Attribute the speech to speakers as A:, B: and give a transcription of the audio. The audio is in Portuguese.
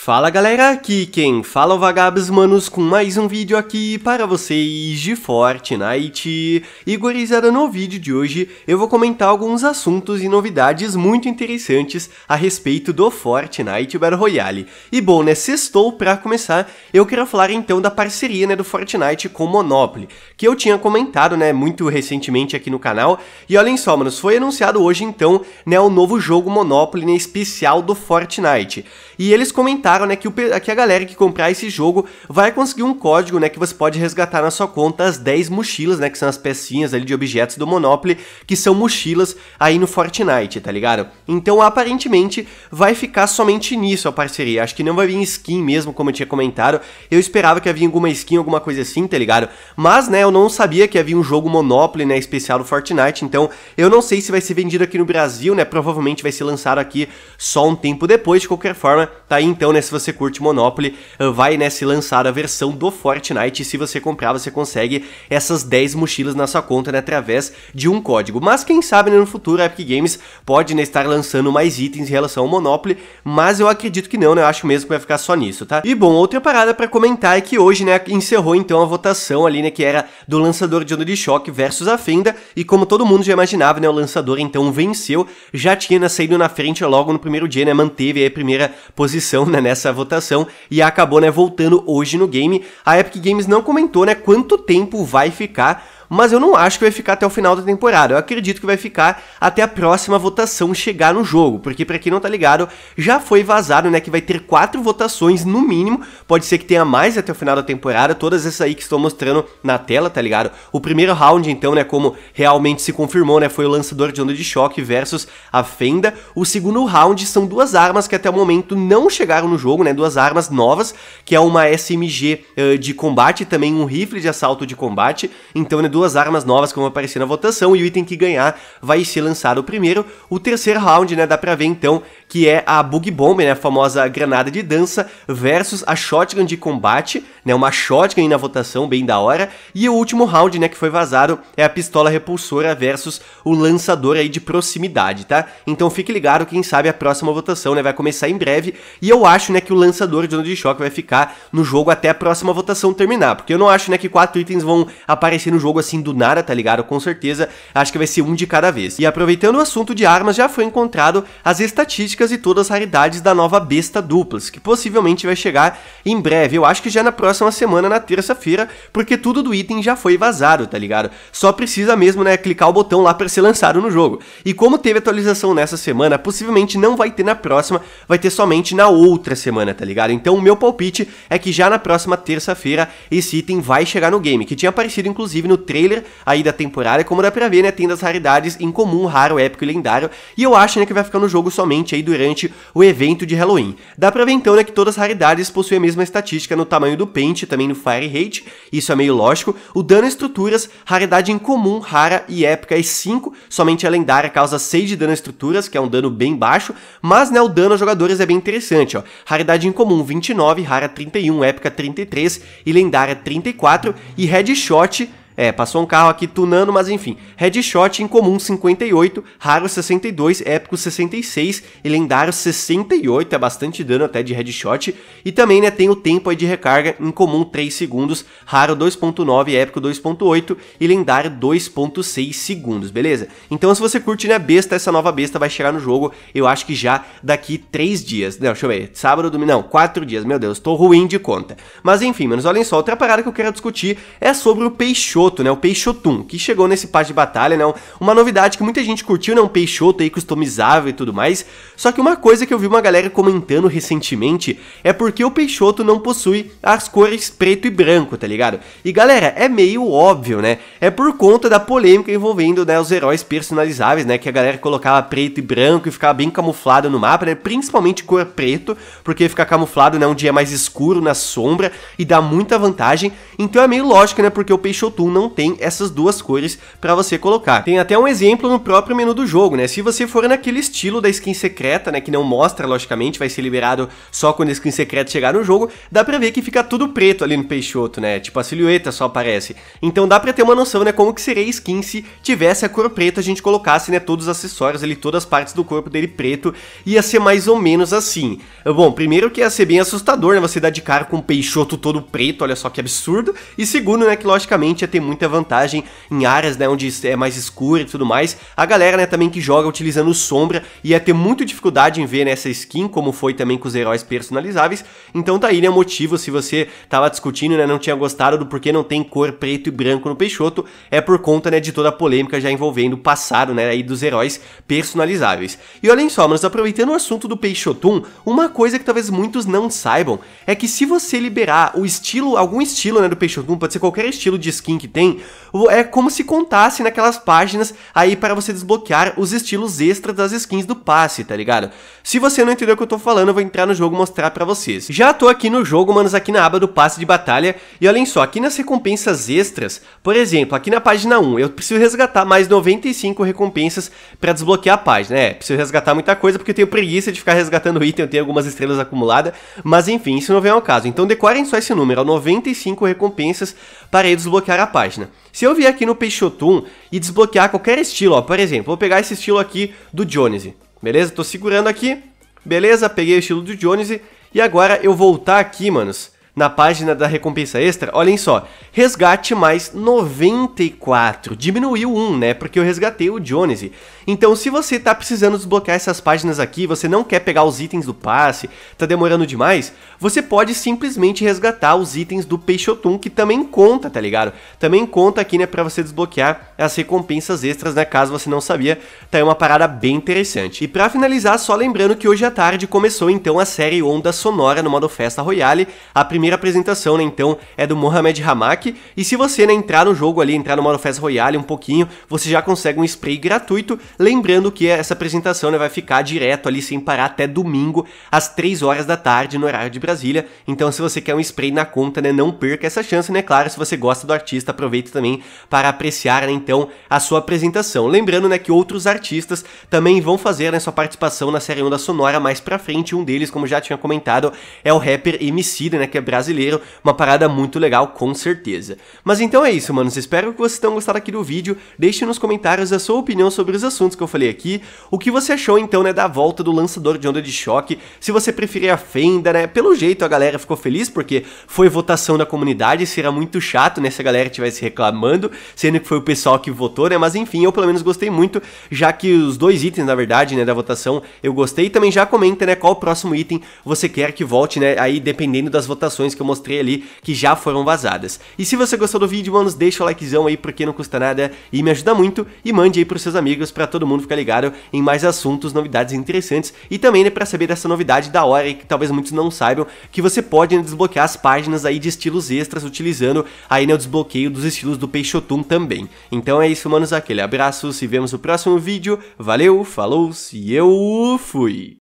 A: Fala galera, aqui quem fala é o Vagabes Manos com mais um vídeo aqui para vocês de Fortnite. E gurizada, no vídeo de hoje eu vou comentar alguns assuntos e novidades muito interessantes a respeito do Fortnite Battle Royale. E bom, né, sextou para começar, eu quero falar então da parceria né, do Fortnite com Monopoly, que eu tinha comentado né, muito recentemente aqui no canal. E olhem só, manos, foi anunciado hoje então né, o novo jogo Monopoly né, especial do Fortnite. E eles comentaram comentaram, né, que, o, que a galera que comprar esse jogo vai conseguir um código, né, que você pode resgatar na sua conta as 10 mochilas, né, que são as pecinhas ali de objetos do Monopoly, que são mochilas aí no Fortnite, tá ligado? Então, aparentemente, vai ficar somente nisso a parceria. Acho que não vai vir skin mesmo, como eu tinha comentado. Eu esperava que havia alguma skin, alguma coisa assim, tá ligado? Mas, né, eu não sabia que havia um jogo Monopoly, né, especial do Fortnite, então eu não sei se vai ser vendido aqui no Brasil, né, provavelmente vai ser lançado aqui só um tempo depois, de qualquer forma, tá aí então, né, né? Se você curte Monopoly, eh, vai, né, se lançar a versão do Fortnite. E se você comprar, você consegue essas 10 mochilas na sua conta, né, através de um código. Mas quem sabe né, no futuro a Epic Games pode né, estar lançando mais itens em relação ao Monopoly, mas eu acredito que não, né? Eu acho mesmo que vai ficar só nisso, tá? E bom, outra parada para comentar é que hoje, né, encerrou então a votação ali, né, que era do lançador de onda de choque versus a Fenda, e como todo mundo já imaginava, né, o lançador então venceu, já tinha saído na frente logo no primeiro dia, né, manteve a primeira posição, né, né, nessa votação e acabou né, voltando hoje no game. A Epic Games não comentou né, quanto tempo vai ficar mas eu não acho que vai ficar até o final da temporada. Eu acredito que vai ficar até a próxima votação chegar no jogo, porque para quem não tá ligado, já foi vazado, né, que vai ter quatro votações no mínimo, pode ser que tenha mais até o final da temporada, todas essas aí que estou mostrando na tela, tá ligado? O primeiro round, então, né, como realmente se confirmou, né, foi o lançador de onda de choque versus a Fenda. O segundo round são duas armas que até o momento não chegaram no jogo, né, duas armas novas, que é uma SMG uh, eh, de combate e também um rifle de assalto de combate. Então, né, duas armas novas que vão aparecer na votação e o item que ganhar vai ser lançado primeiro. O terceiro round, né, dá pra ver então que é a Bug Bomb, né, a famosa granada de dança versus a Shotgun de combate, né, uma Shotgun na votação bem da hora. E o último round, né, que foi vazado é a pistola repulsora versus o lançador aí de proximidade, tá? Então fique ligado, quem sabe a próxima votação, né, vai começar em breve e eu acho, né, que o lançador de onda de choque vai ficar no jogo até a próxima votação terminar, porque eu não acho, né, que quatro itens vão aparecer no jogo assim assim do nada, tá ligado? Com certeza, acho que vai ser um de cada vez. E aproveitando o assunto de armas, já foi encontrado as estatísticas e todas as raridades da nova besta duplas, que possivelmente vai chegar em breve. Eu acho que já na próxima semana, na terça-feira, porque tudo do item já foi vazado, tá ligado? Só precisa mesmo, né, clicar o botão lá para ser lançado no jogo. E como teve atualização nessa semana, possivelmente não vai ter na próxima, vai ter somente na outra semana, tá ligado? Então o meu palpite é que já na próxima terça-feira esse item vai chegar no game, que tinha aparecido inclusive no trailer aí da temporada, como dá pra ver, né, tendo as raridades em comum, raro, épico e lendário, e eu acho, né, que vai ficar no jogo somente aí durante o evento de Halloween. Dá pra ver então, né, que todas as raridades possuem a mesma estatística no tamanho do pente, também no Fire Rate, isso é meio lógico, o dano em estruturas, raridade em comum, rara e épica é 5, somente a lendária causa 6 de dano em estruturas, que é um dano bem baixo, mas, né, o dano aos jogadores é bem interessante, ó, raridade em comum 29, rara 31, épica 33 e lendária 34 e headshot é, passou um carro aqui tunando, mas enfim. Headshot em comum 58, raro 62, épico 66 e lendário 68, é bastante dano até de headshot. E também, né, tem o tempo aí de recarga em comum 3 segundos, raro 2.9, épico 2.8 e lendário 2.6 segundos, beleza? Então se você curte, né, besta, essa nova besta vai chegar no jogo, eu acho que já daqui 3 dias. Não, deixa eu ver, sábado, domingo, não, 4 dias, meu Deus, tô ruim de conta. Mas enfim, menos olhem só, outra parada que eu quero discutir é sobre o Peixoto Peixoto, né? O Peixotum, que chegou nesse passe de batalha, né? Uma novidade que muita gente curtiu, né? Um Peixoto aí customizável e tudo mais. Só que uma coisa que eu vi uma galera comentando recentemente é porque o Peixoto não possui as cores preto e branco, tá ligado? E galera, é meio óbvio, né? É por conta da polêmica envolvendo, né, os heróis personalizáveis, né? Que a galera colocava preto e branco e ficava bem camuflado no mapa, né? Principalmente cor preto, porque fica camuflado, né? Um dia mais escuro na sombra e dá muita vantagem. Então é meio lógico, né? Porque o Peixotum não tem essas duas cores para você colocar. Tem até um exemplo no próprio menu do jogo, né? Se você for naquele estilo da skin secreta, né, que não mostra logicamente, vai ser liberado só quando a skin secreta chegar no jogo, dá pra ver que fica tudo preto ali no Peixoto, né? Tipo a silhueta só aparece. Então dá pra ter uma noção, né, como que seria a skin se tivesse a cor preta, a gente colocasse, né, todos os acessórios ali, todas as partes do corpo dele preto, ia ser mais ou menos assim. Bom, primeiro que ia ser bem assustador, né, você dar de cara com o Peixoto todo preto, olha só que absurdo, e segundo, né, que logicamente ia ter muita vantagem em áreas né, onde é mais escura e tudo mais. A galera né, também que joga utilizando sombra ia é ter muita dificuldade em ver nessa né, skin, como foi também com os heróis personalizáveis. Então tá aí né, o motivo, se você tava discutindo, né, não tinha gostado do porquê não tem cor preto e branco no Peixoto, é por conta né, de toda a polêmica já envolvendo o passado né, aí dos heróis personalizáveis. E olhem só, mas aproveitando o assunto do Peixotum, uma coisa que talvez muitos não saibam é que se você liberar o estilo, algum estilo né, do Peixotum, pode ser qualquer estilo de skin que tem, tem, é como se contasse naquelas páginas aí para você desbloquear os estilos extras das skins do passe, tá ligado? Se você não entendeu o que eu tô falando, eu vou entrar no jogo mostrar para vocês. Já tô aqui no jogo, manos, aqui na aba do passe de batalha, e olhem só, aqui nas recompensas extras, por exemplo, aqui na página 1, eu preciso resgatar mais 95 recompensas para desbloquear a página, é, preciso resgatar muita coisa porque eu tenho preguiça de ficar resgatando item, eu tenho algumas estrelas acumuladas, mas enfim, isso não vem ao caso. Então decorem só esse número, 95 recompensas para desbloquear a página página. Se eu vier aqui no Peixotum e desbloquear qualquer estilo, ó, por exemplo, vou pegar esse estilo aqui do Jones, beleza? Tô segurando aqui, beleza? Peguei o estilo do Jones e agora eu voltar aqui, manos, na página da recompensa extra, olhem só, resgate mais 94, diminuiu um né, porque eu resgatei o Jonesy. Então se você tá precisando desbloquear essas páginas aqui, você não quer pegar os itens do passe, tá demorando demais, você pode simplesmente resgatar os itens do Peixotum, que também conta, tá ligado? Também conta aqui, né, pra você desbloquear as recompensas extras, né, caso você não sabia, tá aí uma parada bem interessante. E pra finalizar, só lembrando que hoje à tarde começou então a série Onda Sonora no modo Festa Royale, a primeira primeira apresentação, né, então, é do Mohamed Hamak, e se você, né, entrar no jogo ali, entrar no modo Fest Royale um pouquinho, você já consegue um spray gratuito, lembrando que essa apresentação, né, vai ficar direto ali sem parar até domingo, às 3 horas da tarde, no horário de Brasília, então se você quer um spray na conta, né, não perca essa chance, né, claro, se você gosta do artista, aproveita também para apreciar, né, então, a sua apresentação. Lembrando, né, que outros artistas também vão fazer, né, sua participação na série Onda Sonora mais pra frente, um deles, como já tinha comentado, é o rapper Emicida, né, Quebrado. É brasileiro, uma parada muito legal com certeza. Mas então é isso, manos, espero que vocês tenham gostado aqui do vídeo, deixe nos comentários a sua opinião sobre os assuntos que eu falei aqui, o que você achou então, né, da volta do lançador de onda de choque, se você preferir a Fenda, né, pelo jeito a galera ficou feliz porque foi votação da comunidade, seria muito chato, né, se a galera estivesse reclamando, sendo que foi o pessoal que votou, né, mas enfim, eu pelo menos gostei muito, já que os dois itens, na verdade, né, da votação, eu gostei, também já comenta, né, qual o próximo item você quer que volte, né, aí dependendo das votações informações que eu mostrei ali que já foram vazadas. E se você gostou do vídeo, manos, deixa o likezão aí porque não custa nada e me ajuda muito e mande aí pros seus amigos para todo mundo ficar ligado em mais assuntos, novidades interessantes e também né, para saber dessa novidade da hora e que talvez muitos não saibam que você pode né, desbloquear as páginas aí de estilos extras utilizando aí né, o desbloqueio dos estilos do Peixotum também. Então é isso, manos, aquele abraço, se vemos no próximo vídeo, valeu, falou e eu fui!